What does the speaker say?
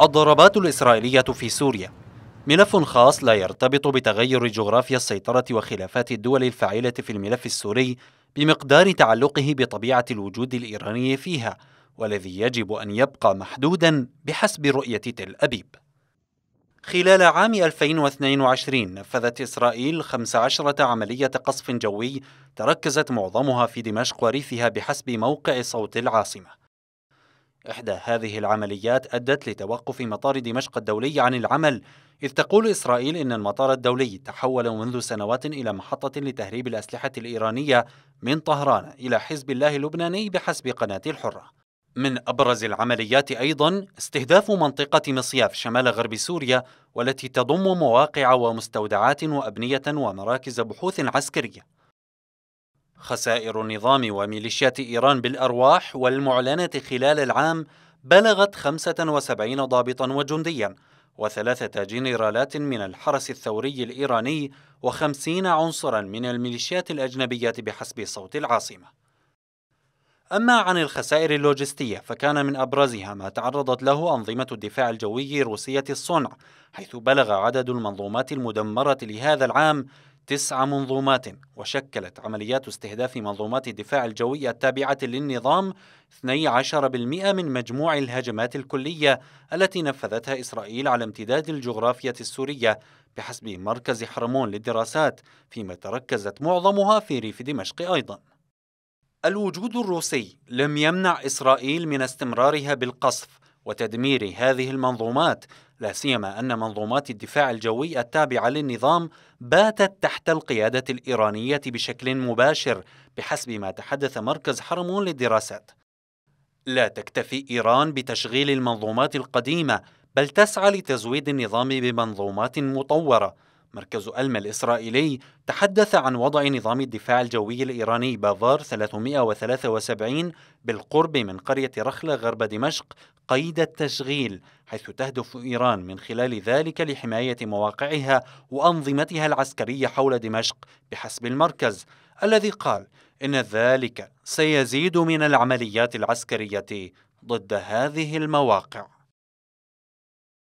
الضربات الإسرائيلية في سوريا ملف خاص لا يرتبط بتغير جغرافيا السيطرة وخلافات الدول الفاعلة في الملف السوري بمقدار تعلقه بطبيعة الوجود الإيراني فيها والذي يجب أن يبقى محدودا بحسب رؤية تل أبيب خلال عام 2022 نفذت إسرائيل 15 عملية قصف جوي تركزت معظمها في دمشق وريفها بحسب موقع صوت العاصمة إحدى هذه العمليات أدت لتوقف مطار دمشق الدولي عن العمل إذ تقول إسرائيل إن المطار الدولي تحول منذ سنوات إلى محطة لتهريب الأسلحة الإيرانية من طهران إلى حزب الله اللبناني بحسب قناة الحرة من أبرز العمليات أيضا استهداف منطقة مصياف شمال غرب سوريا والتي تضم مواقع ومستودعات وأبنية ومراكز بحوث عسكرية خسائر نظام وميليشيات إيران بالأرواح والمعلنة خلال العام بلغت 75 ضابطا وجنديا وثلاثة جنرالات من الحرس الثوري الإيراني وخمسين عنصرا من الميليشيات الأجنبية بحسب صوت العاصمة أما عن الخسائر اللوجستية فكان من أبرزها ما تعرضت له أنظمة الدفاع الجوي روسية الصنع حيث بلغ عدد المنظومات المدمرة لهذا العام تسع منظومات وشكلت عمليات استهداف منظومات الدفاع الجوية التابعة للنظام 12% من مجموع الهجمات الكلية التي نفذتها إسرائيل على امتداد الجغرافية السورية بحسب مركز حرمون للدراسات فيما تركزت معظمها في ريف دمشق أيضاً الوجود الروسي لم يمنع إسرائيل من استمرارها بالقصف وتدمير هذه المنظومات لا سيما أن منظومات الدفاع الجوي التابعة للنظام باتت تحت القيادة الإيرانية بشكل مباشر بحسب ما تحدث مركز حرمون للدراسات. لا تكتفي إيران بتشغيل المنظومات القديمة بل تسعى لتزويد النظام بمنظومات مطورة مركز ألما الإسرائيلي تحدث عن وضع نظام الدفاع الجوي الإيراني بافار 373 بالقرب من قرية رخلة غرب دمشق قيد التشغيل حيث تهدف إيران من خلال ذلك لحماية مواقعها وأنظمتها العسكرية حول دمشق بحسب المركز الذي قال إن ذلك سيزيد من العمليات العسكرية ضد هذه المواقع